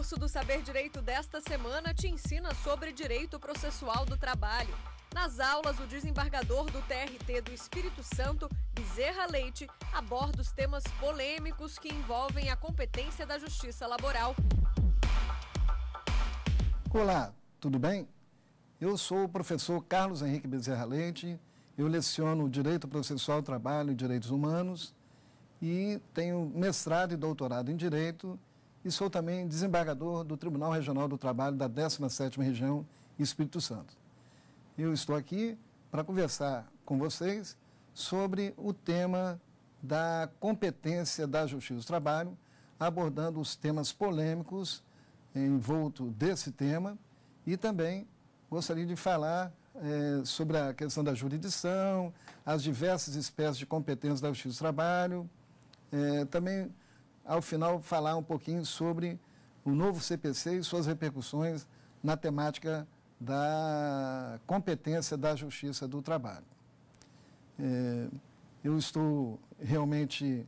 curso do Saber Direito desta semana te ensina sobre direito processual do trabalho. Nas aulas, o desembargador do TRT do Espírito Santo, Bezerra Leite, aborda os temas polêmicos que envolvem a competência da justiça laboral. Olá, tudo bem? Eu sou o professor Carlos Henrique Bezerra Leite, eu leciono Direito Processual do Trabalho e Direitos Humanos e tenho mestrado e doutorado em Direito e sou também desembargador do Tribunal Regional do Trabalho da 17ª Região Espírito Santo. Eu estou aqui para conversar com vocês sobre o tema da competência da Justiça do Trabalho, abordando os temas polêmicos envolto desse tema e também gostaria de falar é, sobre a questão da jurisdição, as diversas espécies de competências da Justiça do Trabalho, é, também ao final, falar um pouquinho sobre o novo CPC e suas repercussões na temática da competência da Justiça do Trabalho. É, eu estou realmente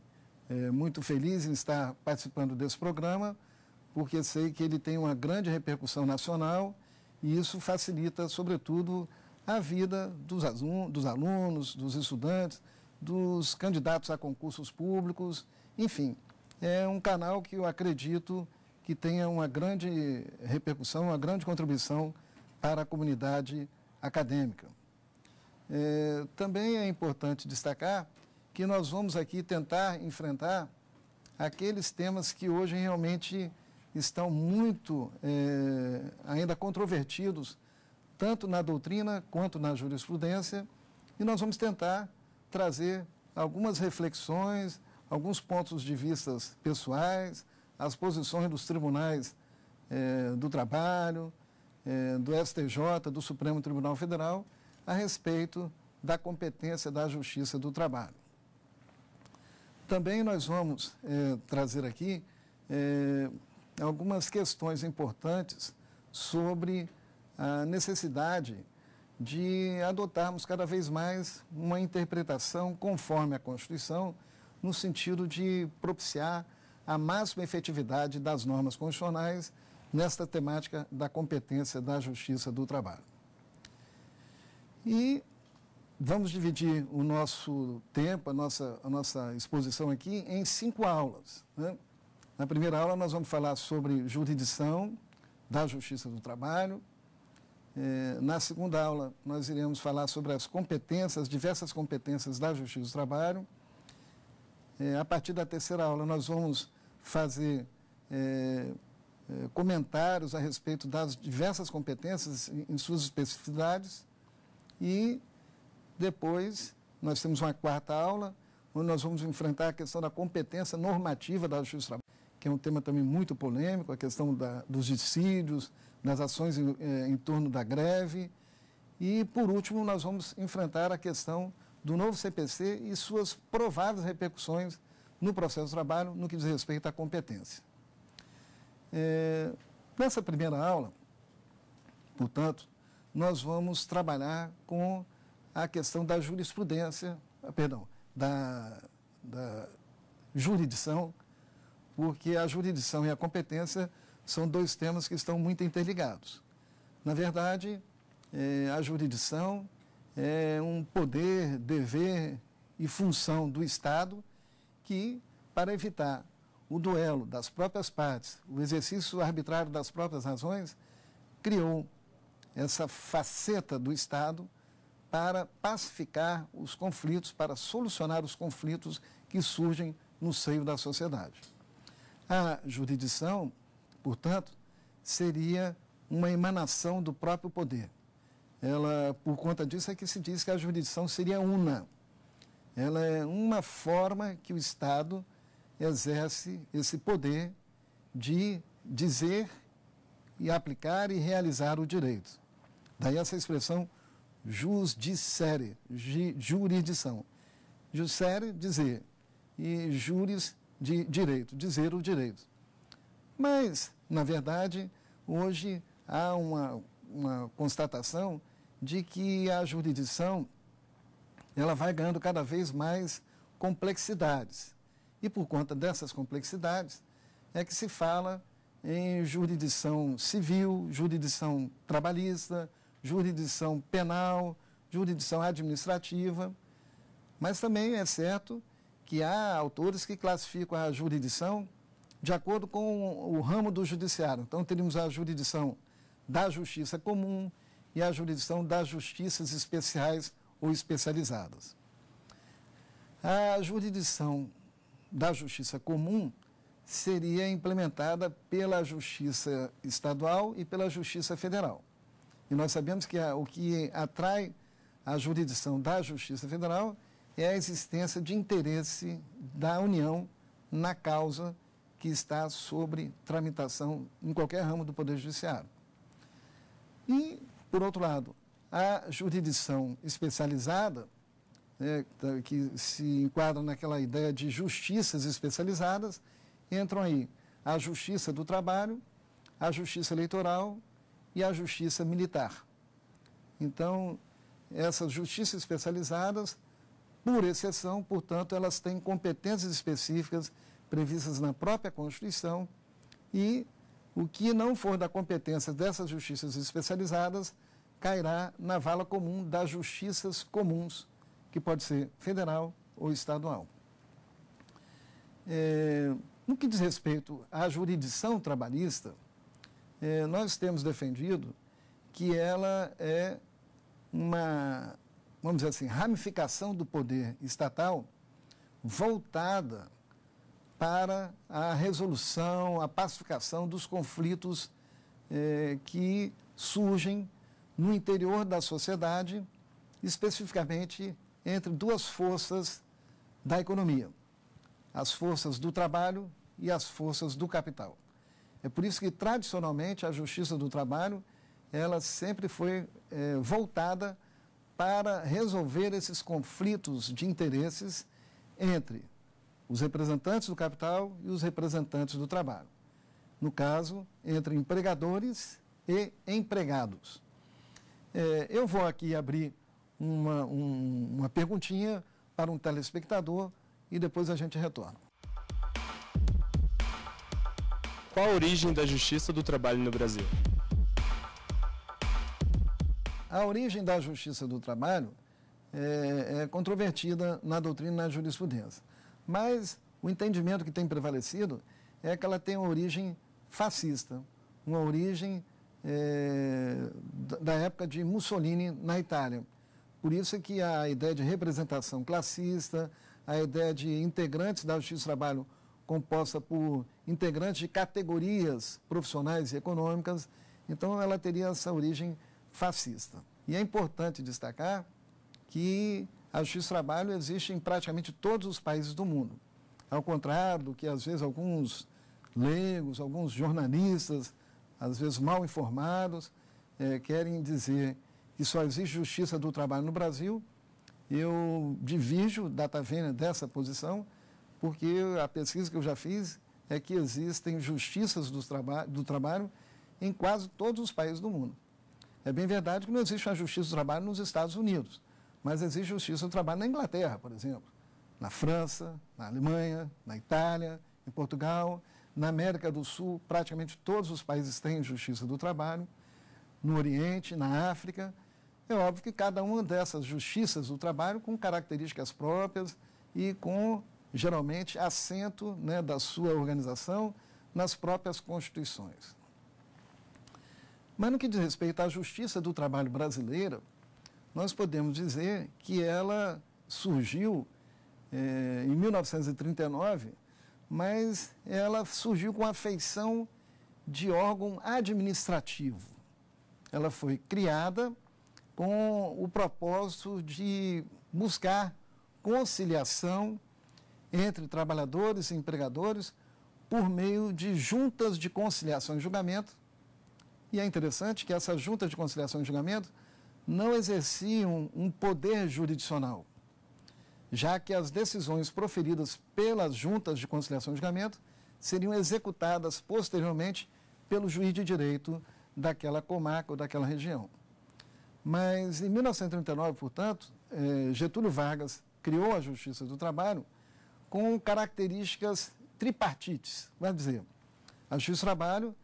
é, muito feliz em estar participando desse programa, porque sei que ele tem uma grande repercussão nacional e isso facilita, sobretudo, a vida dos, dos alunos, dos estudantes, dos candidatos a concursos públicos, enfim, é um canal que eu acredito que tenha uma grande repercussão, uma grande contribuição para a comunidade acadêmica. É, também é importante destacar que nós vamos aqui tentar enfrentar aqueles temas que hoje realmente estão muito é, ainda controvertidos, tanto na doutrina quanto na jurisprudência, e nós vamos tentar trazer algumas reflexões, alguns pontos de vista pessoais, as posições dos tribunais eh, do trabalho, eh, do STJ, do Supremo Tribunal Federal, a respeito da competência da Justiça do Trabalho. Também nós vamos eh, trazer aqui algumas questões importantes sobre a necessidade de adotarmos cada vez mais uma interpretação conforme a Constituição no sentido de propiciar a máxima efetividade das normas constitucionais nesta temática da competência da Justiça do Trabalho. E vamos dividir o nosso tempo, a nossa, a nossa exposição aqui, em cinco aulas. Né? Na primeira aula, nós vamos falar sobre jurisdição da Justiça do Trabalho. É, na segunda aula, nós iremos falar sobre as competências, diversas competências da Justiça do Trabalho. É, a partir da terceira aula, nós vamos fazer é, é, comentários a respeito das diversas competências em suas especificidades. E depois, nós temos uma quarta aula, onde nós vamos enfrentar a questão da competência normativa da Justiça do Trabalho, que é um tema também muito polêmico, a questão da, dos dissídios, das ações em, é, em torno da greve. E, por último, nós vamos enfrentar a questão do novo CPC e suas prováveis repercussões no processo de trabalho no que diz respeito à competência. É, nessa primeira aula, portanto, nós vamos trabalhar com a questão da jurisprudência, ah, perdão, da, da jurisdição, porque a jurisdição e a competência são dois temas que estão muito interligados. Na verdade, é, a jurisdição é um poder, dever e função do Estado que, para evitar o duelo das próprias partes, o exercício arbitrário das próprias razões, criou essa faceta do Estado para pacificar os conflitos, para solucionar os conflitos que surgem no seio da sociedade. A jurisdição, portanto, seria uma emanação do próprio poder ela, por conta disso, é que se diz que a jurisdição seria una. Ela é uma forma que o Estado exerce esse poder de dizer e aplicar e realizar o direito. Daí essa expressão jus ju, jurisdição. Jurisdicere, dizer, e juris de direito, dizer o direito. Mas, na verdade, hoje há uma, uma constatação de que a jurisdição ela vai ganhando cada vez mais complexidades. E por conta dessas complexidades é que se fala em jurisdição civil, jurisdição trabalhista, jurisdição penal, jurisdição administrativa. Mas também é certo que há autores que classificam a jurisdição de acordo com o ramo do judiciário. Então, teríamos a jurisdição da justiça comum, e a jurisdição das justiças especiais ou especializadas. A jurisdição da justiça comum seria implementada pela Justiça Estadual e pela Justiça Federal. E nós sabemos que a, o que atrai a jurisdição da Justiça Federal é a existência de interesse da União na causa que está sobre tramitação em qualquer ramo do Poder Judiciário. E por outro lado, a jurisdição especializada, né, que se enquadra naquela ideia de justiças especializadas, entram aí a Justiça do Trabalho, a Justiça Eleitoral e a Justiça Militar. Então, essas justiças especializadas, por exceção, portanto, elas têm competências específicas previstas na própria Constituição e o que não for da competência dessas justiças especializadas cairá na vala comum das justiças comuns, que pode ser federal ou estadual. É, no que diz respeito à jurisdição trabalhista, é, nós temos defendido que ela é uma, vamos dizer assim, ramificação do poder estatal voltada para a resolução, a pacificação dos conflitos eh, que surgem no interior da sociedade, especificamente entre duas forças da economia, as forças do trabalho e as forças do capital. É por isso que, tradicionalmente, a justiça do trabalho ela sempre foi eh, voltada para resolver esses conflitos de interesses entre os representantes do capital e os representantes do trabalho. No caso, entre empregadores e empregados. É, eu vou aqui abrir uma, um, uma perguntinha para um telespectador e depois a gente retorna. Qual a origem da justiça do trabalho no Brasil? A origem da justiça do trabalho é, é controvertida na doutrina e na jurisprudência. Mas o entendimento que tem prevalecido é que ela tem uma origem fascista, uma origem é, da época de Mussolini na Itália. Por isso é que a ideia de representação classista, a ideia de integrantes da Justiça do Trabalho composta por integrantes de categorias profissionais e econômicas, então ela teria essa origem fascista. E é importante destacar que a justiça do trabalho existe em praticamente todos os países do mundo. Ao contrário do que às vezes alguns leigos, alguns jornalistas, às vezes mal informados, é, querem dizer que só existe justiça do trabalho no Brasil, eu divijo da Tavena dessa posição, porque a pesquisa que eu já fiz é que existem justiças do, traba do trabalho em quase todos os países do mundo. É bem verdade que não existe uma justiça do trabalho nos Estados Unidos, mas existe justiça do trabalho na Inglaterra, por exemplo, na França, na Alemanha, na Itália, em Portugal, na América do Sul, praticamente todos os países têm justiça do trabalho, no Oriente, na África. É óbvio que cada uma dessas justiças do trabalho com características próprias e com, geralmente, assento né, da sua organização nas próprias constituições. Mas no que diz respeito à justiça do trabalho brasileira, nós podemos dizer que ela surgiu é, em 1939, mas ela surgiu com a feição de órgão administrativo. Ela foi criada com o propósito de buscar conciliação entre trabalhadores e empregadores por meio de juntas de conciliação e julgamento. E é interessante que essas juntas de conciliação e julgamento não exerciam um poder jurisdicional, já que as decisões proferidas pelas juntas de conciliação e julgamento seriam executadas posteriormente pelo juiz de direito daquela comarca ou daquela região. Mas em 1939, portanto, eh, Getúlio Vargas criou a Justiça do Trabalho com características tripartites. Vai dizer, a Justiça do Trabalho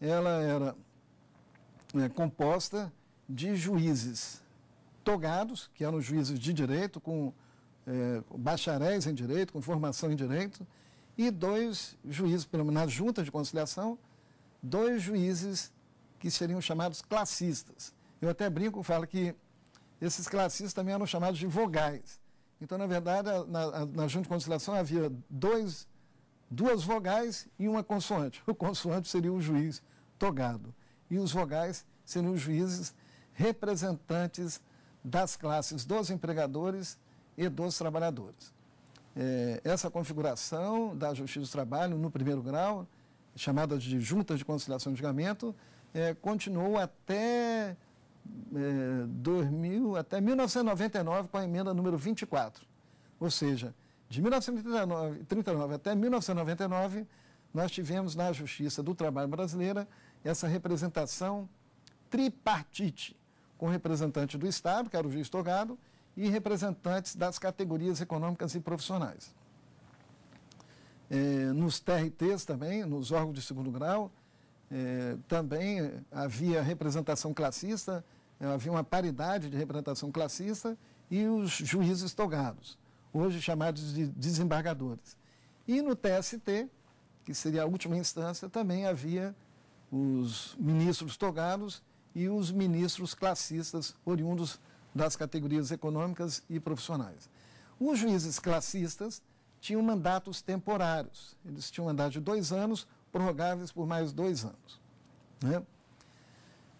ela era eh, composta de juízes togados, que eram juízes de direito, com é, bacharéis em direito, com formação em direito, e dois juízes, pelo menos na junta de conciliação, dois juízes que seriam chamados classistas. Eu até brinco, falo que esses classistas também eram chamados de vogais. Então, na verdade, na, na junta de conciliação havia dois, duas vogais e uma consoante. O consoante seria o juiz togado. E os vogais seriam os juízes representantes das classes dos empregadores e dos trabalhadores. É, essa configuração da Justiça do Trabalho no primeiro grau, chamada de juntas de conciliação e julgamento, é, continuou até, é, 2000, até 1999 com a emenda número 24. Ou seja, de 1939 até 1999, nós tivemos na Justiça do Trabalho brasileira essa representação tripartite com representante do Estado, que era o juiz togado, e representantes das categorias econômicas e profissionais. É, nos TRTs também, nos órgãos de segundo grau, é, também havia representação classista, é, havia uma paridade de representação classista e os juízes togados, hoje chamados de desembargadores. E no TST, que seria a última instância, também havia os ministros togados e os ministros classistas oriundos das categorias econômicas e profissionais. Os juízes classistas tinham mandatos temporários. Eles tinham mandato de dois anos, prorrogáveis por mais dois anos. Né?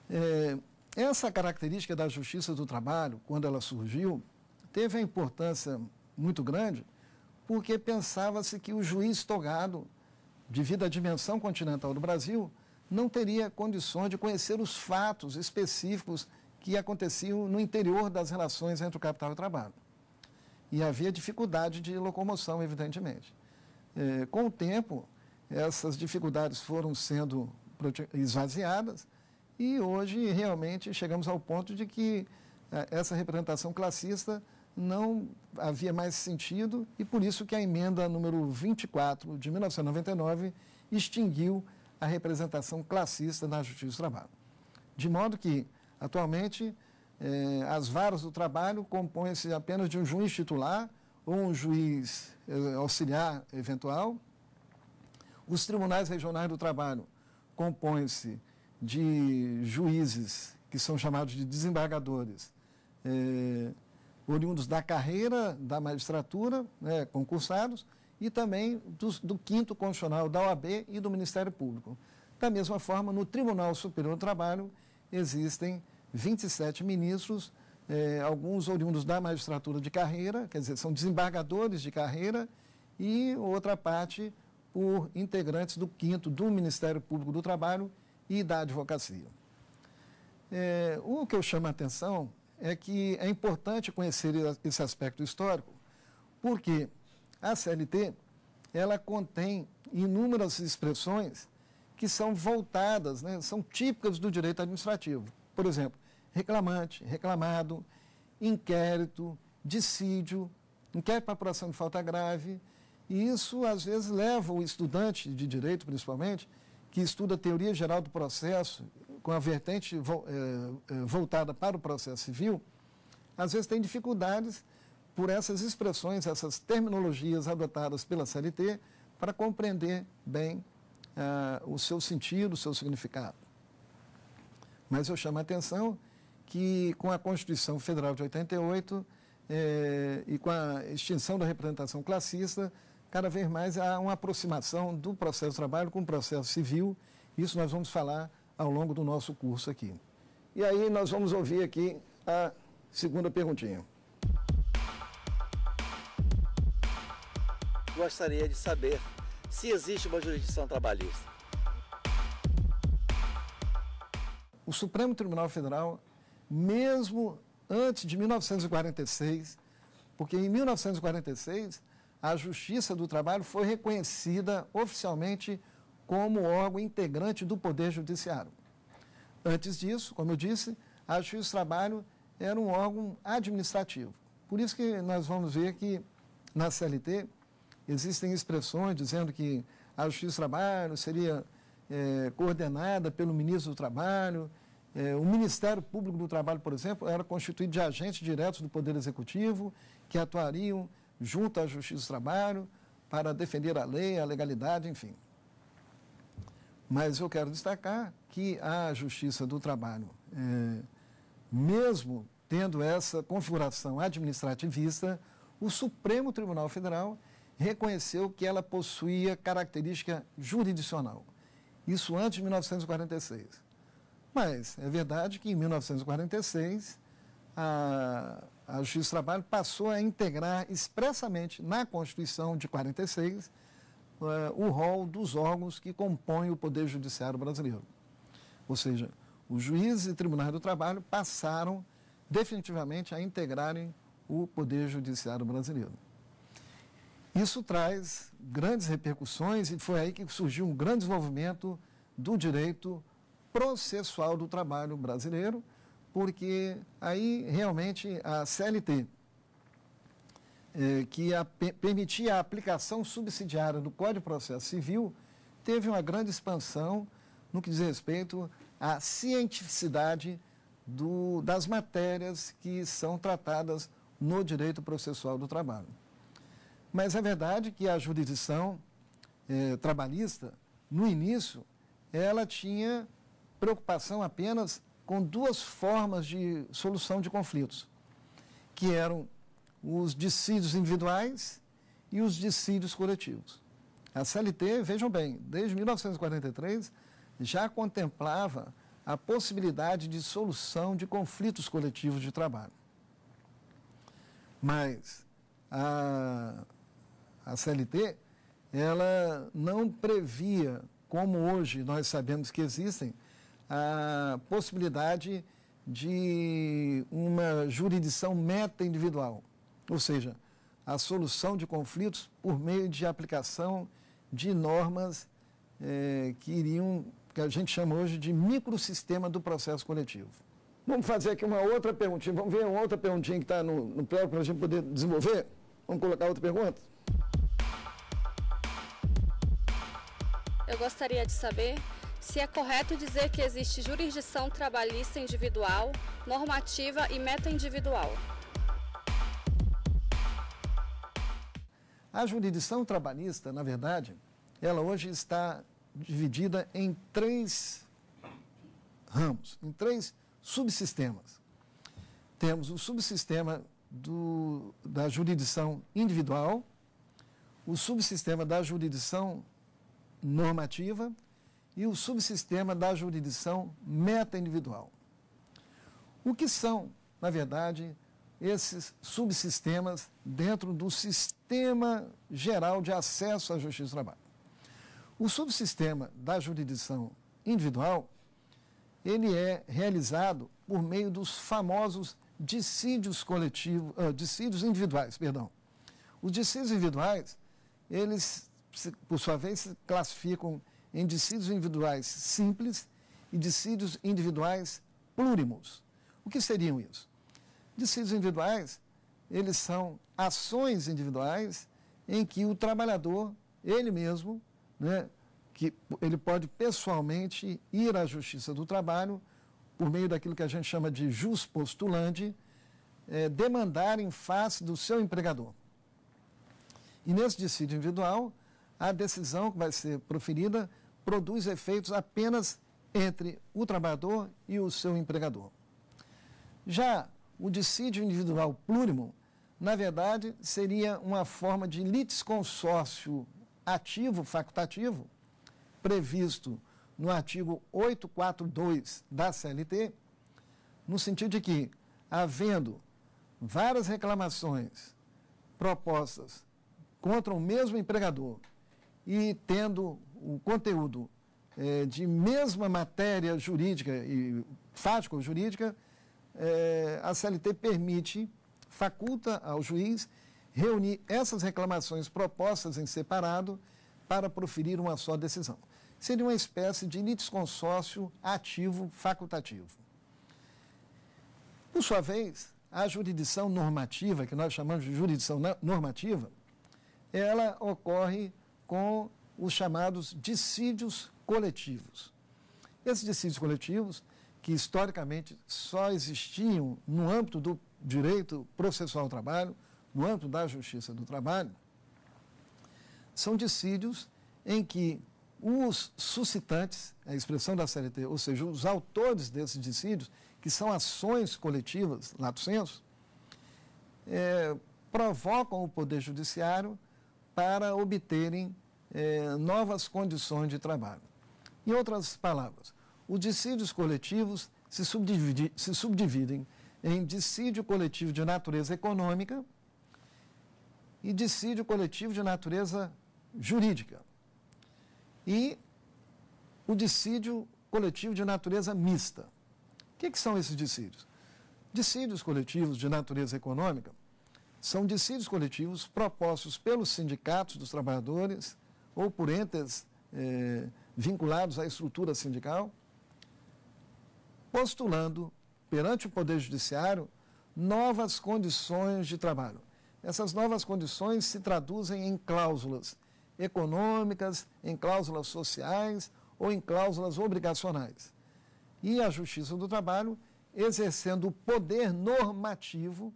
É, essa característica da justiça do trabalho, quando ela surgiu, teve uma importância muito grande, porque pensava-se que o juiz togado, devido à dimensão continental do Brasil, não teria condições de conhecer os fatos específicos que aconteciam no interior das relações entre o capital e o trabalho. E havia dificuldade de locomoção, evidentemente. É, com o tempo, essas dificuldades foram sendo esvaziadas e hoje realmente chegamos ao ponto de que é, essa representação classista não havia mais sentido e por isso que a emenda número 24 de 1999 extinguiu a representação classista na Justiça do Trabalho. De modo que, atualmente, eh, as varas do trabalho compõem-se apenas de um juiz titular ou um juiz eh, auxiliar eventual. Os tribunais regionais do trabalho compõem-se de juízes que são chamados de desembargadores, eh, oriundos da carreira da magistratura, né, concursados, e também do, do quinto constitucional da OAB e do Ministério Público. Da mesma forma, no Tribunal Superior do Trabalho existem 27 ministros, eh, alguns oriundos da magistratura de carreira, quer dizer, são desembargadores de carreira, e outra parte por integrantes do quinto do Ministério Público do Trabalho e da advocacia. É, o que eu chamo a atenção é que é importante conhecer esse aspecto histórico, porque a CLT, ela contém inúmeras expressões que são voltadas, né, são típicas do direito administrativo. Por exemplo, reclamante, reclamado, inquérito, dissídio, inquérito para apuração de falta grave. E isso, às vezes, leva o estudante de direito, principalmente, que estuda a teoria geral do processo, com a vertente eh, eh, voltada para o processo civil, às vezes tem dificuldades por essas expressões, essas terminologias adotadas pela CLT para compreender bem uh, o seu sentido, o seu significado. Mas eu chamo a atenção que com a Constituição Federal de 88 eh, e com a extinção da representação classista, cada vez mais há uma aproximação do processo de trabalho com o processo civil. Isso nós vamos falar ao longo do nosso curso aqui. E aí nós vamos ouvir aqui a segunda perguntinha. gostaria de saber se existe uma jurisdição trabalhista. O Supremo Tribunal Federal, mesmo antes de 1946, porque em 1946 a Justiça do Trabalho foi reconhecida oficialmente como órgão integrante do Poder Judiciário. Antes disso, como eu disse, a Justiça do Trabalho era um órgão administrativo. Por isso que nós vamos ver que na CLT Existem expressões dizendo que a Justiça do Trabalho seria é, coordenada pelo Ministro do Trabalho. É, o Ministério Público do Trabalho, por exemplo, era constituído de agentes diretos do Poder Executivo que atuariam junto à Justiça do Trabalho para defender a lei, a legalidade, enfim. Mas eu quero destacar que a Justiça do Trabalho, é, mesmo tendo essa configuração administrativista, o Supremo Tribunal Federal reconheceu que ela possuía característica jurisdicional. Isso antes de 1946. Mas é verdade que em 1946 a, a Justiça do Trabalho passou a integrar expressamente na Constituição de 46 uh, eh, o rol dos órgãos que compõem o Poder Judiciário brasileiro. Ou seja, os juízes e tribunais do trabalho passaram definitivamente a integrarem o Poder Judiciário brasileiro. Isso traz grandes repercussões e foi aí que surgiu um grande desenvolvimento do direito processual do trabalho brasileiro, porque aí realmente a CLT, eh, que a, permitia a aplicação subsidiária do Código de Processo Civil, teve uma grande expansão no que diz respeito à cientificidade do, das matérias que são tratadas no direito processual do trabalho. Mas é verdade que a jurisdição eh, trabalhista, no início, ela tinha preocupação apenas com duas formas de solução de conflitos, que eram os dissídios individuais e os dissídios coletivos. A CLT, vejam bem, desde 1943 já contemplava a possibilidade de solução de conflitos coletivos de trabalho. Mas a a CLT, ela não previa, como hoje nós sabemos que existem, a possibilidade de uma jurisdição meta-individual, ou seja, a solução de conflitos por meio de aplicação de normas eh, que iriam, que a gente chama hoje de microsistema do processo coletivo. Vamos fazer aqui uma outra perguntinha, vamos ver uma outra perguntinha que está no, no para a gente poder desenvolver? Vamos colocar outra pergunta? eu gostaria de saber se é correto dizer que existe jurisdição trabalhista individual, normativa e meta individual. A jurisdição trabalhista, na verdade, ela hoje está dividida em três ramos, em três subsistemas. Temos o subsistema do, da jurisdição individual, o subsistema da jurisdição normativa e o subsistema da jurisdição meta-individual. O que são, na verdade, esses subsistemas dentro do sistema geral de acesso à justiça do trabalho? O subsistema da jurisdição individual, ele é realizado por meio dos famosos dissídios coletivos, uh, ah, dissídios individuais, perdão. Os dissídios individuais, eles por sua vez, se classificam em dissídios individuais simples e dissídios individuais plúrimos. O que seriam isso? Dissídios individuais, eles são ações individuais em que o trabalhador, ele mesmo, né, que ele pode pessoalmente ir à Justiça do Trabalho por meio daquilo que a gente chama de jus postulante, é, demandar em face do seu empregador. E nesse dissídio individual, a decisão que vai ser proferida produz efeitos apenas entre o trabalhador e o seu empregador. Já o dissídio individual plurimo, na verdade, seria uma forma de litisconsórcio ativo, facultativo, previsto no artigo 842 da CLT, no sentido de que, havendo várias reclamações propostas contra o mesmo empregador e tendo o conteúdo é, de mesma matéria jurídica e fático-jurídica, é, a CLT permite, faculta ao juiz reunir essas reclamações propostas em separado para proferir uma só decisão. Seria uma espécie de litisconsórcio ativo facultativo. Por sua vez, a jurisdição normativa, que nós chamamos de jurisdição normativa, ela ocorre com os chamados dissídios coletivos. Esses dissídios coletivos, que historicamente só existiam no âmbito do direito processual ao trabalho, no âmbito da justiça do trabalho, são dissídios em que os suscitantes, a expressão da CLT, ou seja, os autores desses dissídios, que são ações coletivas, lato senso, é, provocam o Poder Judiciário para obterem eh, novas condições de trabalho. Em outras palavras, os dissídios coletivos se, se subdividem em dissídio coletivo de natureza econômica e dissídio coletivo de natureza jurídica. E o dissídio coletivo de natureza mista. O que, que são esses dissídios? Dissídios coletivos de natureza econômica são dissídios coletivos propostos pelos sindicatos dos trabalhadores ou por entes eh, vinculados à estrutura sindical, postulando perante o Poder Judiciário novas condições de trabalho. Essas novas condições se traduzem em cláusulas econômicas, em cláusulas sociais ou em cláusulas obrigacionais. E a Justiça do Trabalho exercendo o poder normativo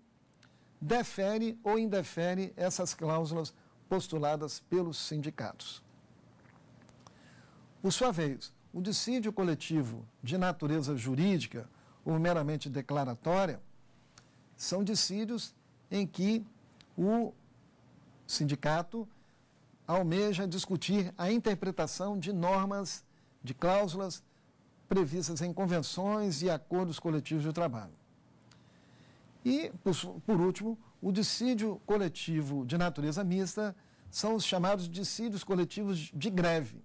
defere ou indefere essas cláusulas postuladas pelos sindicatos. Por sua vez, o dissídio coletivo de natureza jurídica ou meramente declaratória são dissídios em que o sindicato almeja discutir a interpretação de normas, de cláusulas previstas em convenções e acordos coletivos de trabalho. E, por, por último, o dissídio coletivo de natureza mista são os chamados dissídios coletivos de greve.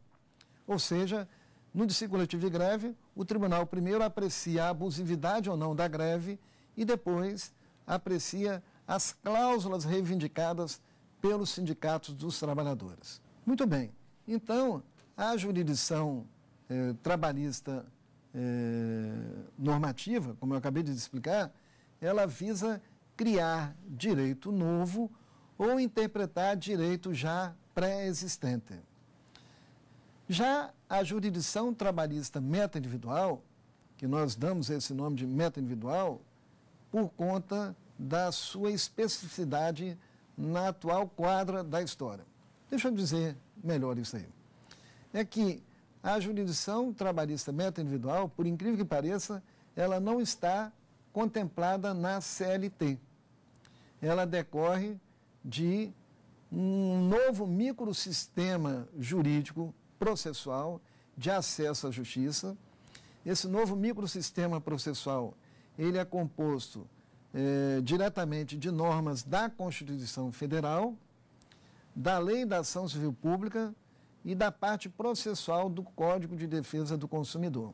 Ou seja, no dissídio coletivo de greve, o tribunal primeiro aprecia a abusividade ou não da greve e depois aprecia as cláusulas reivindicadas pelos sindicatos dos trabalhadores. Muito bem, então a jurisdição eh, trabalhista eh, normativa, como eu acabei de explicar, ela visa criar direito novo ou interpretar direito já pré-existente. Já a jurisdição trabalhista meta individual, que nós damos esse nome de meta individual, por conta da sua especificidade na atual quadra da história. Deixa eu dizer melhor isso aí. É que a jurisdição trabalhista meta individual, por incrível que pareça, ela não está contemplada na CLT. Ela decorre de um novo microsistema jurídico processual de acesso à justiça. Esse novo microsistema processual, ele é composto eh, diretamente de normas da Constituição Federal, da Lei da Ação Civil Pública e da parte processual do Código de Defesa do Consumidor.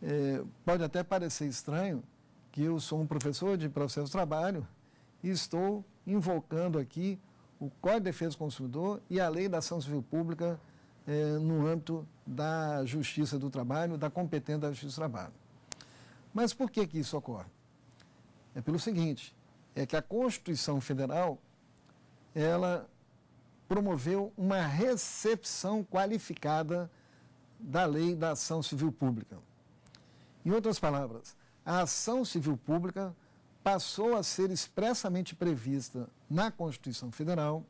É, pode até parecer estranho que eu sou um professor de processo de trabalho e estou invocando aqui o Código de Defesa do Consumidor e a Lei da Ação Civil Pública é, no âmbito da Justiça do Trabalho, da competência da Justiça do Trabalho. Mas por que, que isso ocorre? É pelo seguinte, é que a Constituição Federal, ela promoveu uma recepção qualificada da lei da ação civil pública. Em outras palavras, a ação civil pública passou a ser expressamente prevista na Constituição Federal,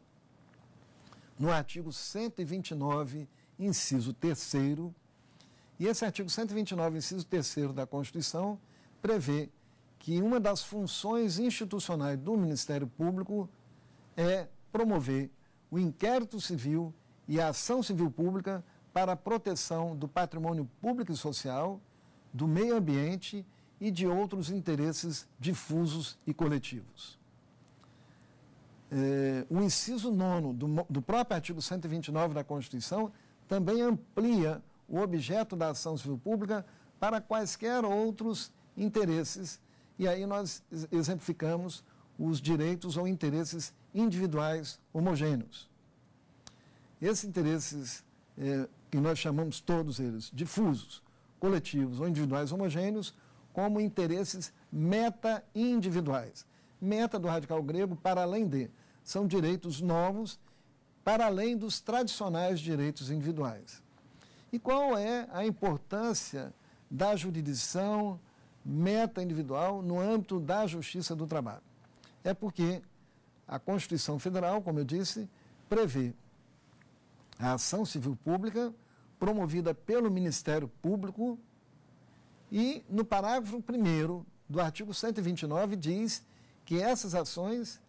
no artigo 129, inciso 3. E esse artigo 129, inciso 3 da Constituição, prevê que uma das funções institucionais do Ministério Público é promover o inquérito civil e a ação civil pública para a proteção do patrimônio público e social do meio ambiente e de outros interesses difusos e coletivos. É, o inciso nono do, do próprio artigo 129 da Constituição também amplia o objeto da ação civil pública para quaisquer outros interesses, e aí nós exemplificamos os direitos ou interesses individuais homogêneos. Esses interesses, é, que nós chamamos todos eles difusos, coletivos ou individuais homogêneos como interesses meta-individuais. Meta do radical grego para além de. São direitos novos para além dos tradicionais direitos individuais. E qual é a importância da jurisdição meta-individual no âmbito da justiça do trabalho? É porque a Constituição Federal, como eu disse, prevê a ação civil pública promovida pelo Ministério Público. E no parágrafo 1 do artigo 129 diz que essas ações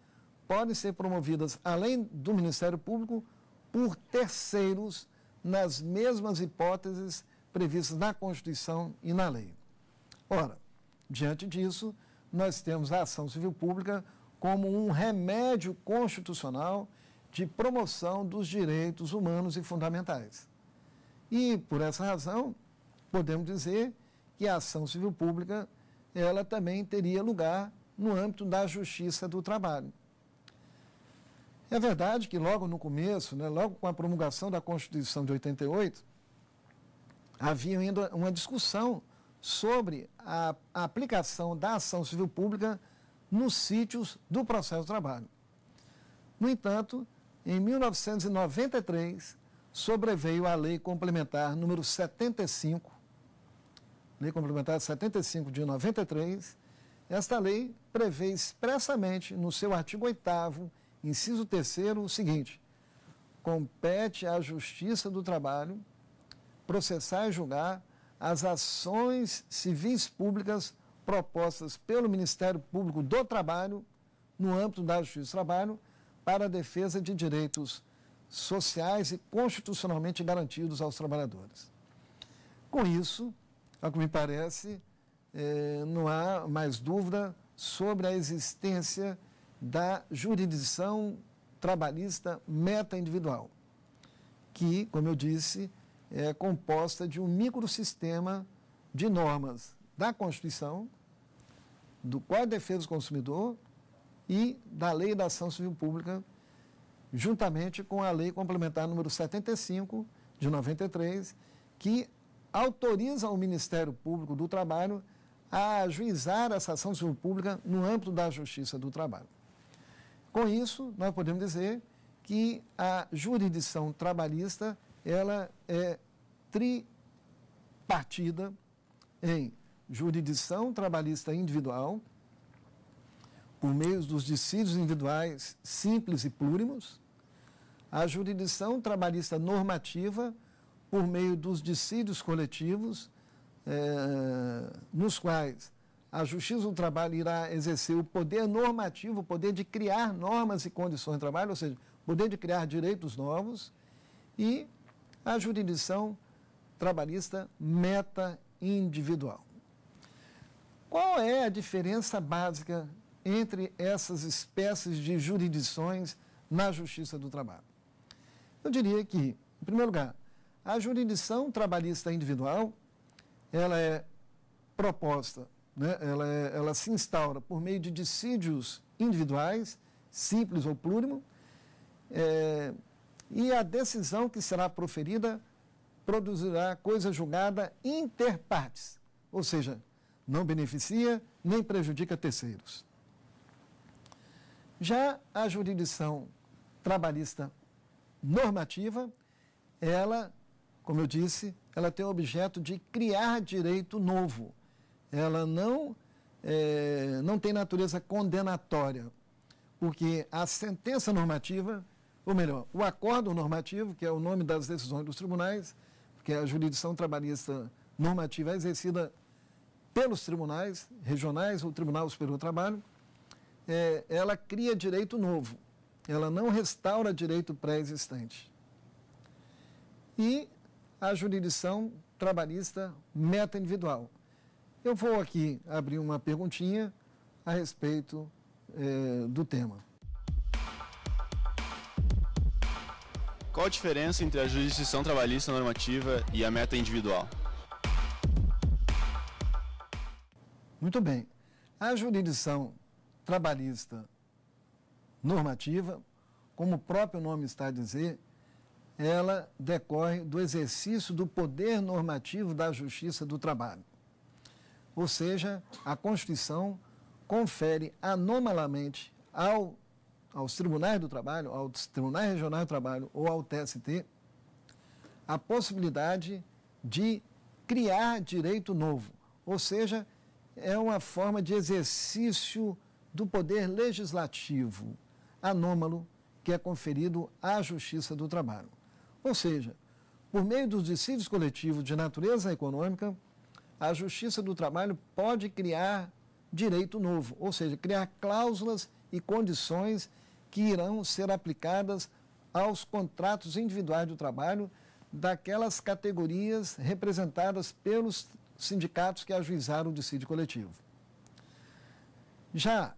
podem ser promovidas, além do Ministério Público, por terceiros nas mesmas hipóteses previstas na Constituição e na lei. Ora, diante disso, nós temos a ação civil pública como um remédio constitucional de promoção dos direitos humanos e fundamentais. E, por essa razão, podemos dizer que a ação civil pública ela também teria lugar no âmbito da justiça do trabalho. É verdade que logo no começo, né, logo com a promulgação da Constituição de 88, havia ainda uma discussão sobre a, a aplicação da ação civil pública nos sítios do processo do trabalho. No entanto, em 1993, sobreveio a Lei Complementar número 75, Lei Complementar 75 de 93. Esta lei prevê expressamente no seu artigo 8 inciso 3 o seguinte: compete à Justiça do Trabalho processar e julgar as ações civis públicas propostas pelo Ministério Público do Trabalho no âmbito da Justiça do Trabalho para a defesa de direitos sociais e constitucionalmente garantidos aos trabalhadores. Com isso, ao que me parece, é, não há mais dúvida sobre a existência da jurisdição trabalhista meta-individual, que, como eu disse, é composta de um microsistema de normas da Constituição, do Código de Defesa do Consumidor e da Lei da Ação Civil Pública juntamente com a Lei Complementar número 75 de 93, que autoriza o Ministério Público do Trabalho a ajuizar essa ação civil pública no âmbito da Justiça do Trabalho. Com isso, nós podemos dizer que a jurisdição trabalhista ela é tripartida em jurisdição trabalhista individual, por meio dos dissídios individuais simples e plúrimos, a jurisdição trabalhista normativa por meio dos dissídios coletivos, eh, nos quais a Justiça do Trabalho irá exercer o poder normativo, o poder de criar normas e condições de trabalho, ou seja, o poder de criar direitos novos, e a jurisdição trabalhista meta individual. Qual é a diferença básica entre essas espécies de jurisdições na Justiça do Trabalho? Eu diria que, em primeiro lugar, a jurisdição trabalhista individual, ela é proposta, né? ela, é, ela se instaura por meio de dissídios individuais, simples ou plurimo, é, e a decisão que será proferida produzirá coisa julgada inter partes, ou seja, não beneficia nem prejudica terceiros. Já a jurisdição trabalhista normativa, ela, como eu disse, ela tem o objeto de criar direito novo. Ela não, é, não tem natureza condenatória, porque a sentença normativa, ou melhor, o acordo normativo, que é o nome das decisões dos tribunais, porque a jurisdição trabalhista normativa é exercida pelos tribunais regionais ou tribunal superior do trabalho, é, ela cria direito novo, ela não restaura direito pré-existente. E a jurisdição trabalhista meta-individual. Eu vou aqui abrir uma perguntinha a respeito é, do tema. Qual a diferença entre a jurisdição trabalhista normativa e a meta individual? Muito bem. A jurisdição trabalhista normativa, como o próprio nome está a dizer, ela decorre do exercício do poder normativo da justiça do trabalho. Ou seja, a Constituição confere anomalamente ao, aos tribunais do trabalho, aos tribunais regionais do trabalho ou ao TST, a possibilidade de criar direito novo. Ou seja, é uma forma de exercício do poder legislativo anômalo que é conferido à Justiça do Trabalho. Ou seja, por meio dos dissídios coletivos de natureza econômica, a Justiça do Trabalho pode criar direito novo, ou seja, criar cláusulas e condições que irão ser aplicadas aos contratos individuais de trabalho daquelas categorias representadas pelos sindicatos que ajuizaram o dissídio coletivo. Já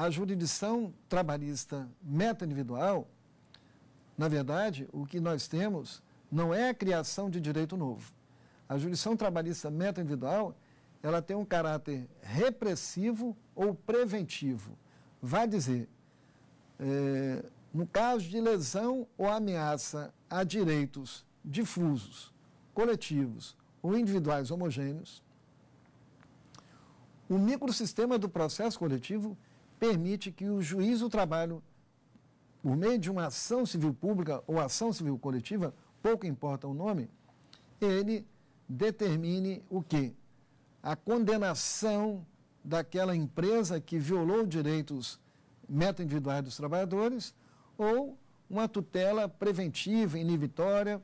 a jurisdição trabalhista meta-individual, na verdade, o que nós temos não é a criação de direito novo. A jurisdição trabalhista meta-individual, ela tem um caráter repressivo ou preventivo. Vai dizer, é, no caso de lesão ou ameaça a direitos difusos, coletivos ou individuais homogêneos, o microsistema do processo coletivo permite que o juiz do trabalho, por meio de uma ação civil pública ou ação civil coletiva, pouco importa o nome, ele determine o quê? A condenação daquela empresa que violou direitos meta-individuais dos trabalhadores ou uma tutela preventiva, inibitória,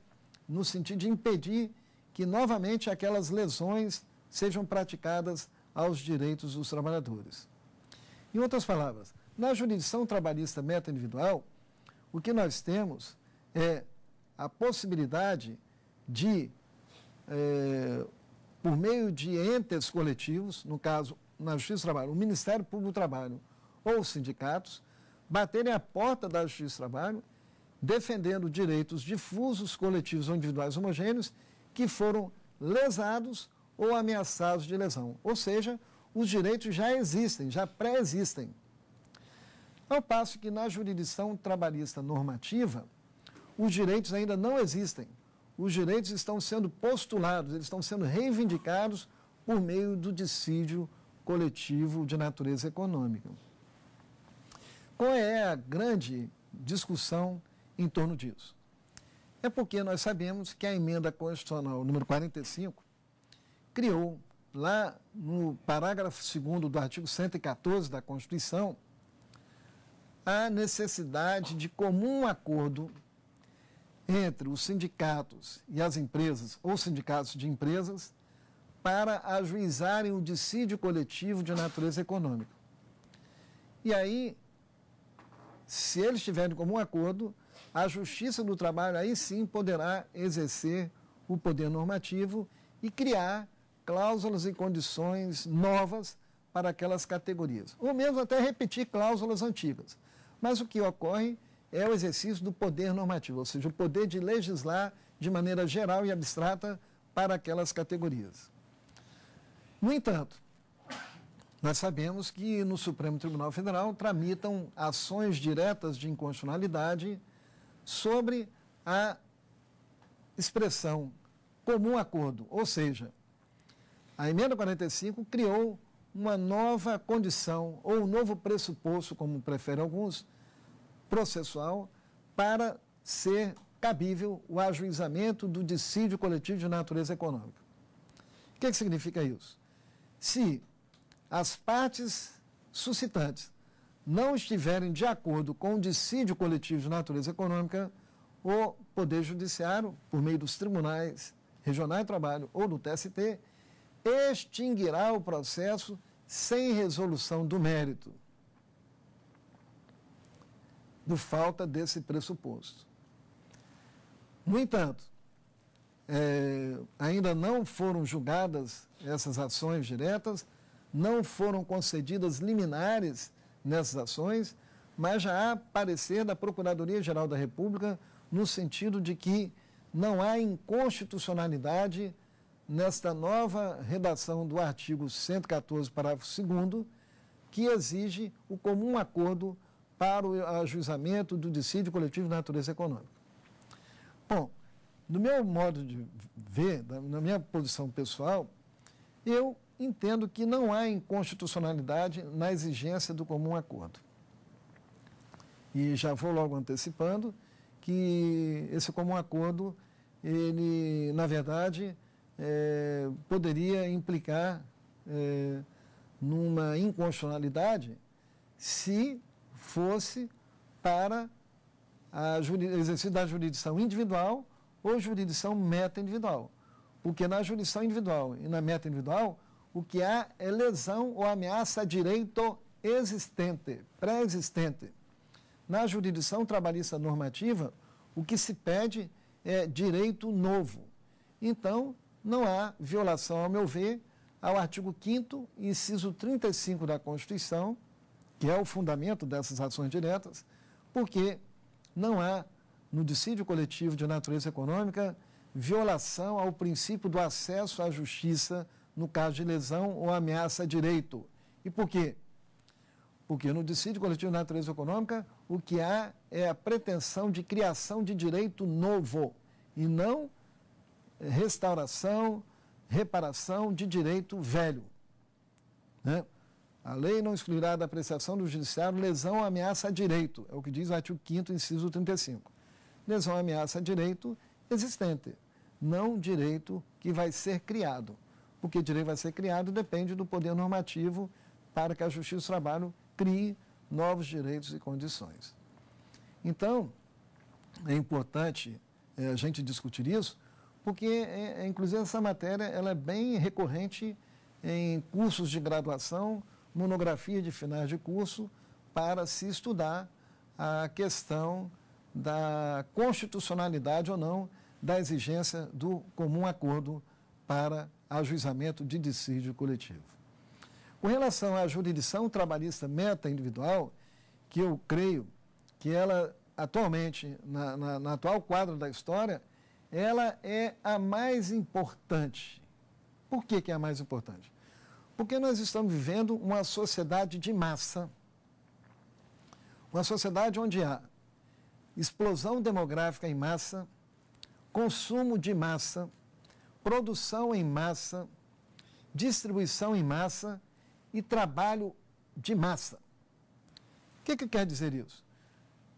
no sentido de impedir que novamente aquelas lesões sejam praticadas aos direitos dos trabalhadores. Em outras palavras, na jurisdição trabalhista meta individual, o que nós temos é a possibilidade de, é, por meio de entes coletivos, no caso, na Justiça do Trabalho, o Ministério Público do Trabalho ou os sindicatos, baterem a porta da Justiça do Trabalho, defendendo direitos difusos, coletivos ou individuais homogêneos que foram lesados ou ameaçados de lesão. Ou seja, os direitos já existem, já pré-existem. Ao passo que na jurisdição trabalhista normativa, os direitos ainda não existem. Os direitos estão sendo postulados, eles estão sendo reivindicados por meio do dissídio coletivo de natureza econômica. Qual é a grande discussão em torno disso? É porque nós sabemos que a emenda constitucional número 45 criou lá no parágrafo 2 do artigo 114 da Constituição, a necessidade de comum acordo entre os sindicatos e as empresas, ou sindicatos de empresas, para ajuizarem o dissídio coletivo de natureza econômica. E aí, se eles tiverem comum acordo, a Justiça do Trabalho aí sim poderá exercer o poder normativo e criar cláusulas e condições novas para aquelas categorias, ou mesmo até repetir cláusulas antigas. Mas o que ocorre é o exercício do poder normativo, ou seja, o poder de legislar de maneira geral e abstrata para aquelas categorias. No entanto, nós sabemos que no Supremo Tribunal Federal tramitam ações diretas de inconstitucionalidade sobre a expressão comum acordo, ou seja, a emenda 45 criou uma nova condição ou um novo pressuposto, como preferem alguns, processual, para ser cabível o ajuizamento do dissídio coletivo de natureza econômica. O que, que significa isso? Se as partes suscitantes não estiverem de acordo com o dissídio coletivo de natureza econômica, o Poder Judiciário, por meio dos tribunais regionais de trabalho ou do TST, extinguirá o processo sem resolução do mérito, por falta desse pressuposto. No entanto, é, ainda não foram julgadas essas ações diretas, não foram concedidas liminares nessas ações, mas já há parecer da Procuradoria-Geral da República no sentido de que não há inconstitucionalidade nesta nova redação do artigo 114, parágrafo 2, que exige o comum acordo para o ajuizamento do dissídio coletivo de natureza econômica. Bom, no meu modo de ver, na minha posição pessoal, eu entendo que não há inconstitucionalidade na exigência do comum acordo. E já vou logo antecipando que esse comum acordo, ele, na verdade, é, poderia implicar é, numa inconstitucionalidade se fosse para a exercício da jurisdição individual ou jurisdição meta individual. Porque na jurisdição individual e na meta individual, o que há é lesão ou ameaça a direito existente, pré-existente. Na jurisdição trabalhista normativa, o que se pede é direito novo. Então, não há violação, ao meu ver, ao artigo 5 inciso 35 da Constituição, que é o fundamento dessas ações diretas, porque não há, no dissídio coletivo de natureza econômica, violação ao princípio do acesso à justiça no caso de lesão ou ameaça a direito. E por quê? Porque no dissídio coletivo de natureza econômica, o que há é a pretensão de criação de direito novo e não restauração, reparação de direito velho. Né? A lei não excluirá da apreciação do judiciário lesão ou ameaça a direito, é o que diz o artigo 5 inciso 35. Lesão ou ameaça a direito existente, não direito que vai ser criado. Porque direito vai ser criado depende do poder normativo para que a Justiça do Trabalho crie novos direitos e condições. Então, é importante é, a gente discutir isso, porque é, é, inclusive essa matéria ela é bem recorrente em cursos de graduação, monografia de finais de curso, para se estudar a questão da constitucionalidade ou não da exigência do comum acordo para ajuizamento de dissídio coletivo. Com relação à jurisdição trabalhista meta individual, que eu creio que ela atualmente, na, na, na atual quadro da história, ela é a mais importante. Por que, que é a mais importante? Porque nós estamos vivendo uma sociedade de massa. Uma sociedade onde há explosão demográfica em massa, consumo de massa, produção em massa, distribuição em massa e trabalho de massa. O que, que quer dizer isso?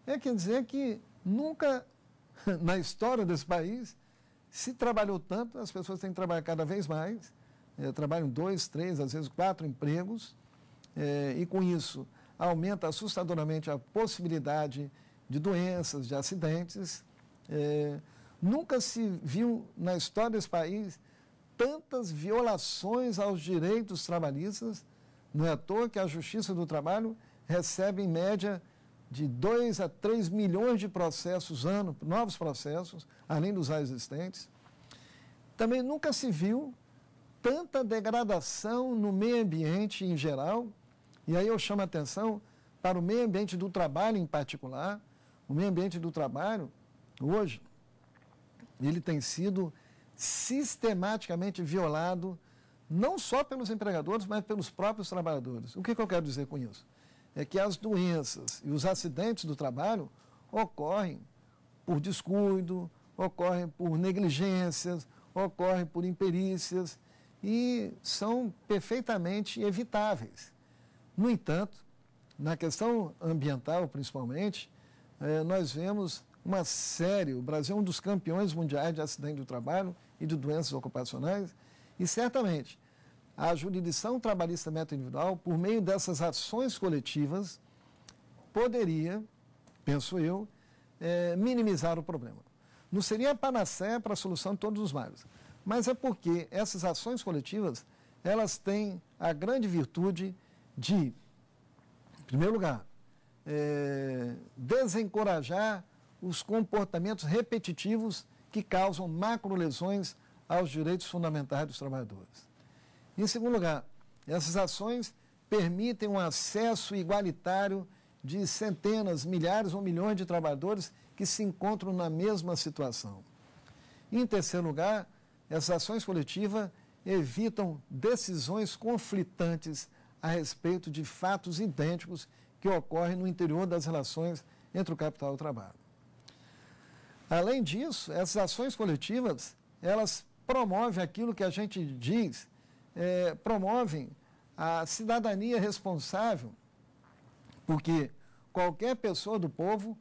É quer dizer que nunca na história desse país, se trabalhou tanto, as pessoas têm que trabalhar cada vez mais, é, trabalham dois, três, às vezes quatro empregos, é, e com isso aumenta assustadoramente a possibilidade de doenças, de acidentes. É, nunca se viu na história desse país tantas violações aos direitos trabalhistas, não é à toa que a Justiça do Trabalho recebe, em média, de 2 a 3 milhões de processos ano, novos processos, além dos já existentes. Também nunca se viu tanta degradação no meio ambiente em geral, e aí eu chamo a atenção para o meio ambiente do trabalho em particular. O meio ambiente do trabalho, hoje, ele tem sido sistematicamente violado, não só pelos empregadores, mas pelos próprios trabalhadores. O que, que eu quero dizer com isso? é que as doenças e os acidentes do trabalho ocorrem por descuido, ocorrem por negligências, ocorrem por imperícias e são perfeitamente evitáveis. No entanto, na questão ambiental principalmente, é, nós vemos uma série, o Brasil é um dos campeões mundiais de acidente do trabalho e de doenças ocupacionais, e certamente a jurisdição trabalhista meta individual, por meio dessas ações coletivas, poderia, penso eu, é, minimizar o problema. Não seria a panaceia para a solução de todos os males, mas é porque essas ações coletivas, elas têm a grande virtude de, em primeiro lugar, é, desencorajar os comportamentos repetitivos que causam macro lesões aos direitos fundamentais dos trabalhadores. Em segundo lugar, essas ações permitem um acesso igualitário de centenas, milhares ou milhões de trabalhadores que se encontram na mesma situação. Em terceiro lugar, essas ações coletivas evitam decisões conflitantes a respeito de fatos idênticos que ocorrem no interior das relações entre o capital e o trabalho. Além disso, essas ações coletivas, elas promovem aquilo que a gente diz é, promovem a cidadania responsável, porque qualquer pessoa do povo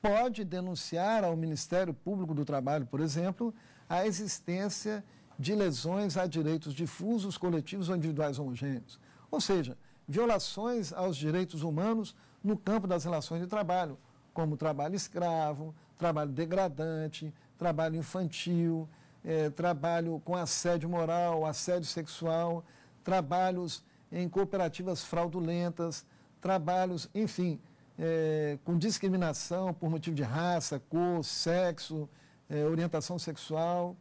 pode denunciar ao Ministério Público do Trabalho, por exemplo, a existência de lesões a direitos difusos, coletivos ou individuais homogêneos. Ou seja, violações aos direitos humanos no campo das relações de trabalho, como trabalho escravo, trabalho degradante, trabalho infantil, é, trabalho com assédio moral, assédio sexual, trabalhos em cooperativas fraudulentas, trabalhos, enfim, é, com discriminação por motivo de raça, cor, sexo, é, orientação sexual.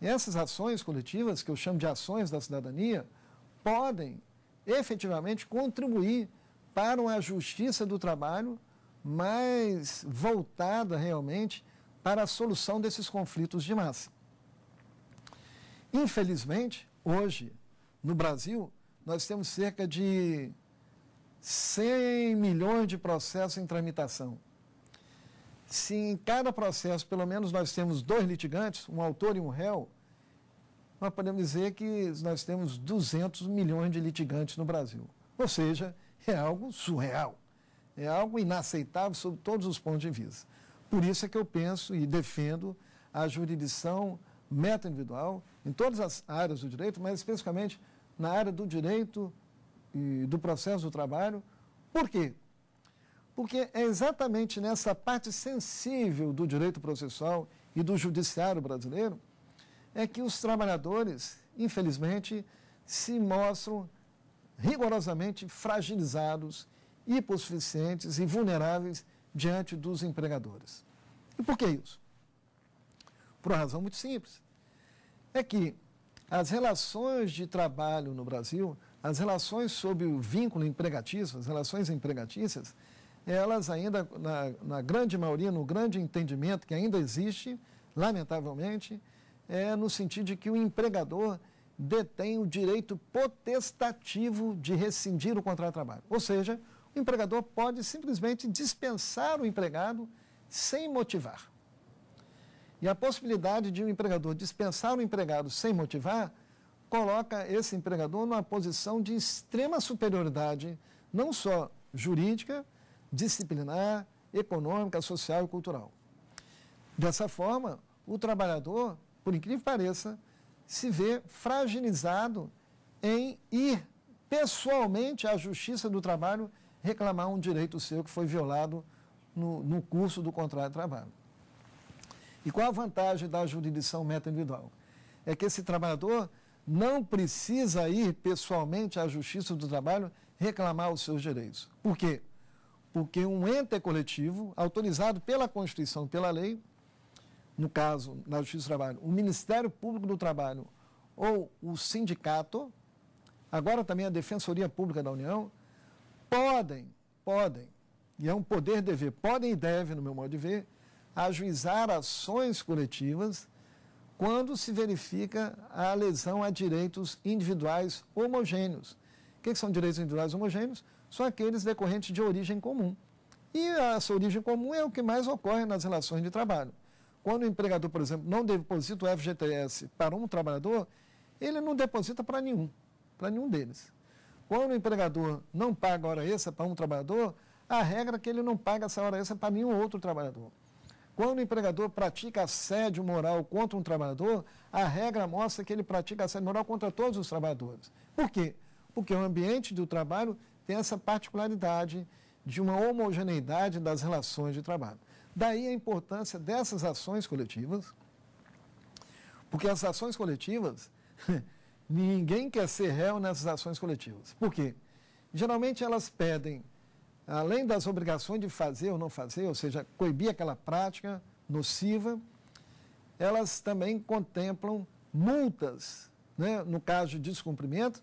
Essas ações coletivas, que eu chamo de ações da cidadania, podem efetivamente contribuir para uma justiça do trabalho mais voltada realmente para a solução desses conflitos de massa. Infelizmente, hoje, no Brasil, nós temos cerca de 100 milhões de processos em tramitação. Se em cada processo, pelo menos, nós temos dois litigantes, um autor e um réu, nós podemos dizer que nós temos 200 milhões de litigantes no Brasil. Ou seja, é algo surreal, é algo inaceitável sob todos os pontos de vista. Por isso é que eu penso e defendo a jurisdição meta individual, em todas as áreas do direito, mas especificamente na área do direito e do processo do trabalho. Por quê? Porque é exatamente nessa parte sensível do direito processual e do judiciário brasileiro é que os trabalhadores, infelizmente, se mostram rigorosamente fragilizados, hipossuficientes e vulneráveis diante dos empregadores. E por que isso? Por uma razão muito simples. É que as relações de trabalho no Brasil, as relações sob o vínculo empregatício, as relações empregatícias, elas ainda, na, na, grande maioria, no grande entendimento que ainda existe, lamentavelmente, é no sentido de que o empregador detém o direito potestativo de rescindir o contrato de trabalho. Ou seja, o empregador pode simplesmente dispensar o empregado sem motivar. E a possibilidade de um empregador dispensar o um empregado sem motivar coloca esse empregador numa posição de extrema superioridade, não só jurídica, disciplinar, econômica, social e cultural. Dessa forma, o trabalhador, por incrível que pareça, se vê fragilizado em ir pessoalmente à Justiça do Trabalho reclamar um direito seu que foi violado no, no curso do contrato de trabalho. E qual a vantagem da jurisdição meta individual? É que esse trabalhador não precisa ir pessoalmente à Justiça do Trabalho reclamar os seus direitos. Por quê? Porque um ente coletivo, autorizado pela Constituição, pela lei, no caso, na Justiça do Trabalho, o Ministério Público do Trabalho ou o sindicato, agora também a Defensoria Pública da União, podem, podem, e é um poder dever, podem e devem, no meu modo de ver, ajuizar ações coletivas quando se verifica a lesão a direitos individuais homogêneos. O que, são direitos individuais homogêneos? São aqueles decorrentes de origem comum. E essa origem comum é o que mais ocorre nas relações de trabalho. Quando o empregador, por exemplo, não deposita o FGTS para um trabalhador, ele não deposita para nenhum, para nenhum deles. Quando o empregador não paga hora extra para um trabalhador, a regra é que ele não paga essa hora extra para nenhum outro trabalhador. Quando o empregador pratica assédio moral contra um trabalhador, a regra mostra que ele pratica assédio moral contra todos os trabalhadores. Por quê? Porque o ambiente do trabalho tem essa particularidade de uma homogeneidade das relações de trabalho. Daí a importância dessas ações coletivas, porque as ações coletivas, ninguém quer ser réu nessas ações coletivas. Por quê? Geralmente elas pedem além das obrigações de fazer ou não fazer, ou seja, coibir aquela prática nociva, elas também contemplam multas, né, no caso de descumprimento,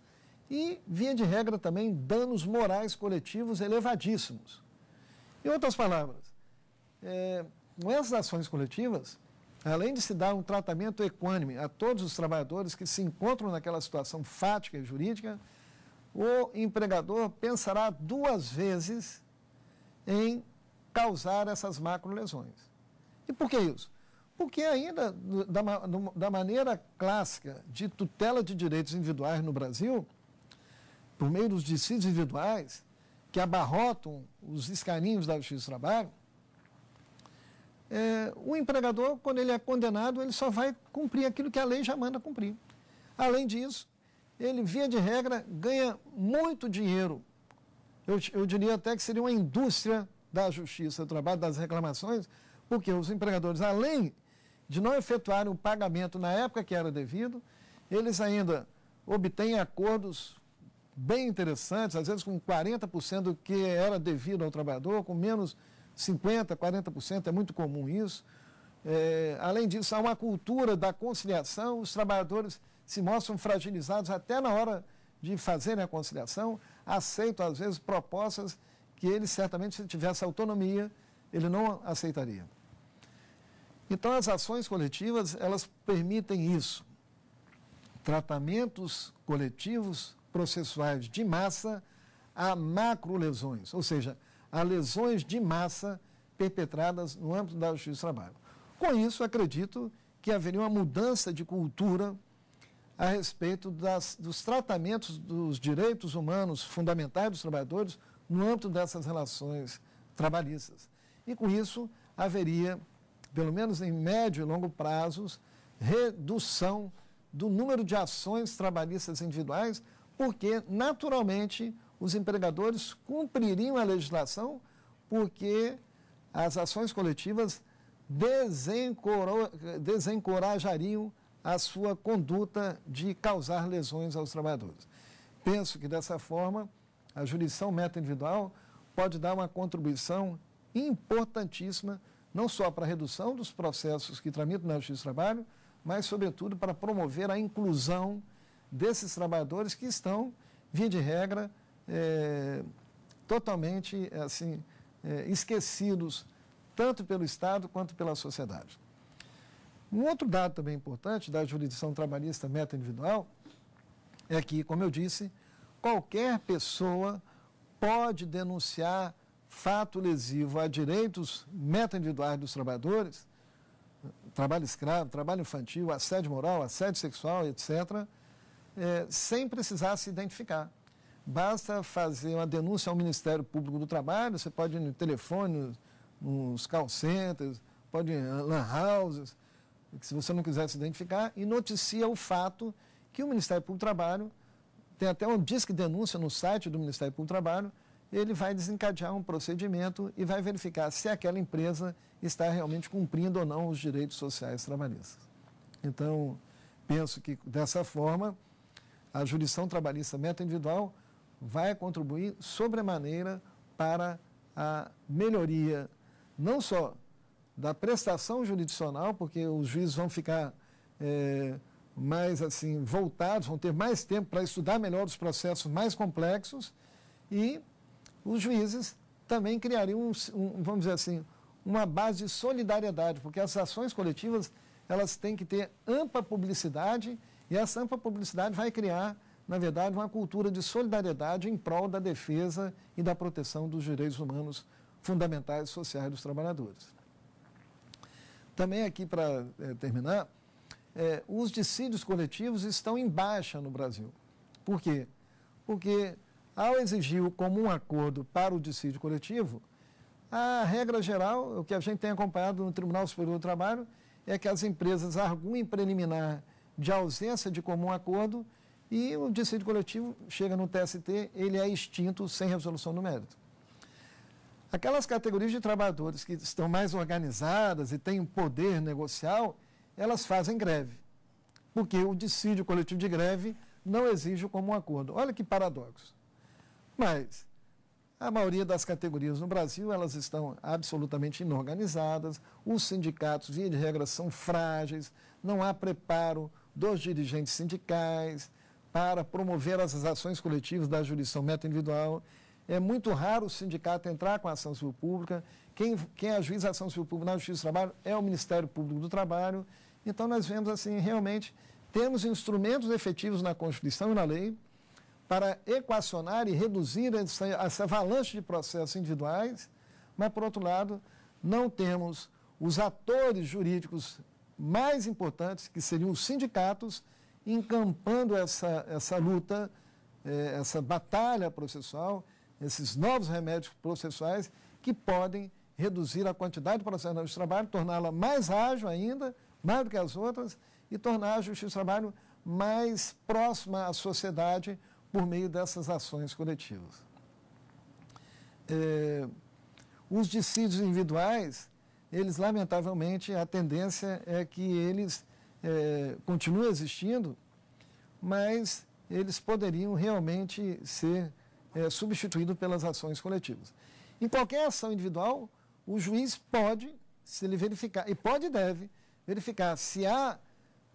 e, via de regra, também danos morais coletivos elevadíssimos. Em outras palavras, é, com essas ações coletivas, além de se dar um tratamento equânime a todos os trabalhadores que se encontram naquela situação fática e jurídica, o empregador pensará duas vezes em causar essas macrolesões. E por que isso? Porque ainda da, da maneira clássica de tutela de direitos individuais no Brasil, por meio dos dissídios individuais que abarrotam os escaninhos da Justiça do Trabalho, é, o empregador, quando ele é condenado, ele só vai cumprir aquilo que a lei já manda cumprir. Além disso, ele, via de regra, ganha muito dinheiro. Eu, eu diria até que seria uma indústria da justiça do trabalho, das reclamações, porque os empregadores, além de não efetuarem o pagamento na época que era devido, eles ainda obtêm acordos bem interessantes, às vezes com 40% do que era devido ao trabalhador, com menos 50%, 40%, é muito comum isso. É, além disso, há uma cultura da conciliação, os trabalhadores se mostram fragilizados até na hora de fazerem né, a conciliação, aceitam, às vezes, propostas que ele certamente, se tivesse autonomia, ele não aceitaria. Então, as ações coletivas, elas permitem isso. Tratamentos coletivos processuais de massa a macrolesões, ou seja, a lesões de massa perpetradas no âmbito da Justiça do Trabalho. Com isso, acredito que haveria uma mudança de cultura a respeito das, dos tratamentos dos direitos humanos fundamentais dos trabalhadores no âmbito dessas relações trabalhistas. E com isso haveria, pelo menos em médio e longo prazos, redução do número de ações trabalhistas individuais, porque naturalmente os empregadores cumpririam a legislação, porque as ações coletivas desencorajariam a sua conduta de causar lesões aos trabalhadores. Penso que dessa forma a jurisdição meta individual pode dar uma contribuição importantíssima, não só para a redução dos processos que tramitam na Justiça do Trabalho, mas, sobretudo, para promover a inclusão desses trabalhadores que estão, via de regra, é, totalmente assim, é, esquecidos, tanto pelo Estado quanto pela sociedade. Um outro dado também importante da jurisdição trabalhista meta individual é que, como eu disse, qualquer pessoa pode denunciar fato lesivo a direitos meta individuais dos trabalhadores, trabalho escravo, trabalho infantil, assédio moral, assédio sexual, etc., é, sem precisar se identificar. Basta fazer uma denúncia ao Ministério Público do Trabalho, você pode ir no telefone, nos call centers, pode ir em lan houses, se você não quiser se identificar, e noticia o fato que o Ministério Público do Trabalho, tem até um disque denúncia no site do Ministério Público do Trabalho, ele vai desencadear um procedimento e vai verificar se aquela empresa está realmente cumprindo ou não os direitos sociais trabalhistas. Então, penso que dessa forma, a jurisdição trabalhista meta individual vai contribuir sobremaneira para a melhoria não só da prestação jurisdicional, porque os juízes vão ficar é, mais assim voltados, vão ter mais tempo para estudar melhor os processos mais complexos e os juízes também criariam, um, um, vamos dizer assim, uma base de solidariedade, porque as ações coletivas elas têm que ter ampla publicidade e essa ampla publicidade vai criar, na verdade, uma cultura de solidariedade em prol da defesa e da proteção dos direitos humanos fundamentais sociais dos trabalhadores. Também aqui para é, eh, terminar, é, os dissídios coletivos estão em baixa no Brasil. Por quê? Porque ao exigir o comum acordo para o dissídio coletivo, a regra geral, o que a gente tem acompanhado no Tribunal Superior do Trabalho, é que as empresas arguem preliminar de ausência de comum acordo e o dissídio coletivo chega no TST, ele é extinto sem resolução do mérito. Aquelas categorias de trabalhadores que estão mais organizadas e têm um poder negocial, elas fazem greve, porque o dissídio coletivo de greve não exige como um acordo. Olha que paradoxo. Mas a maioria das categorias no Brasil, elas estão absolutamente inorganizadas, os sindicatos, via de regra, são frágeis, não há preparo dos dirigentes sindicais para promover as ações coletivas da jurisdição meta individual. É muito raro o sindicato entrar com a ação civil pública. Quem, quem ajuiza a ação civil pública na Justiça do Trabalho é o Ministério Público do Trabalho. Então, nós vemos, assim, realmente, temos instrumentos efetivos na Constituição e na lei para equacionar e reduzir essa, essa avalanche de processos individuais, mas, por outro lado, não temos os atores jurídicos mais importantes, que seriam os sindicatos, encampando essa, essa luta, eh, essa batalha processual esses novos remédios processuais que podem reduzir a quantidade de processos de trabalho, torná-la mais ágil ainda, mais do que as outras, e tornar a justiça do trabalho mais próxima à sociedade por meio dessas ações coletivas. É, os dissídios individuais, eles, lamentavelmente, a tendência é que eles é, continuem existindo, mas eles poderiam realmente ser é, substituído pelas ações coletivas. Em qualquer ação individual, o juiz pode, se ele verificar, e pode e deve, verificar se há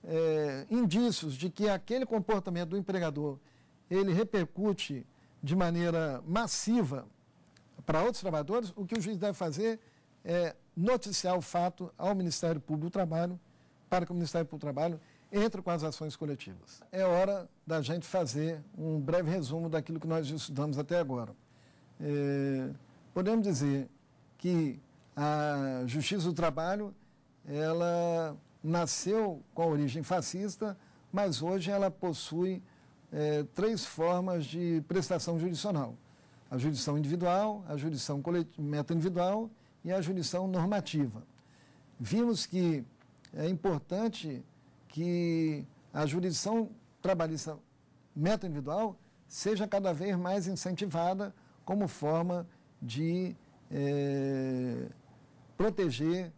é, indícios de que aquele comportamento do empregador ele repercute de maneira massiva para outros trabalhadores, o que o juiz deve fazer é noticiar o fato ao Ministério Público do Trabalho, para que o Ministério Público do Trabalho entra com as ações coletivas. É hora da gente fazer um breve resumo daquilo que nós estudamos até agora. É, podemos dizer que a Justiça do Trabalho ela nasceu com origem fascista, mas hoje ela possui é, três formas de prestação jurisdicional. A jurisdição individual, a jurisdição meta-individual e a jurisdição normativa. Vimos que é importante que a jurisdição trabalhista meta individual seja cada vez mais incentivada como forma de é, proteger,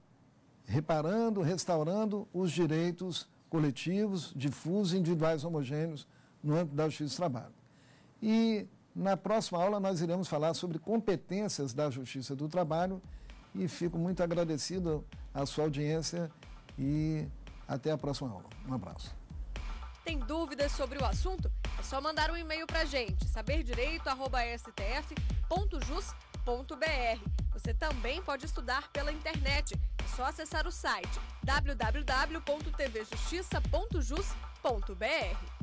reparando, restaurando os direitos coletivos, difusos, individuais homogêneos no âmbito da justiça do trabalho. E na próxima aula nós iremos falar sobre competências da justiça do trabalho e fico muito agradecido à sua audiência e até a próxima aula. Um abraço. Tem dúvidas sobre o assunto? É só mandar um e-mail para gente, saberdireito.stf.jus.br. Você também pode estudar pela internet. É só acessar o site www.tvjustiça.jus.br.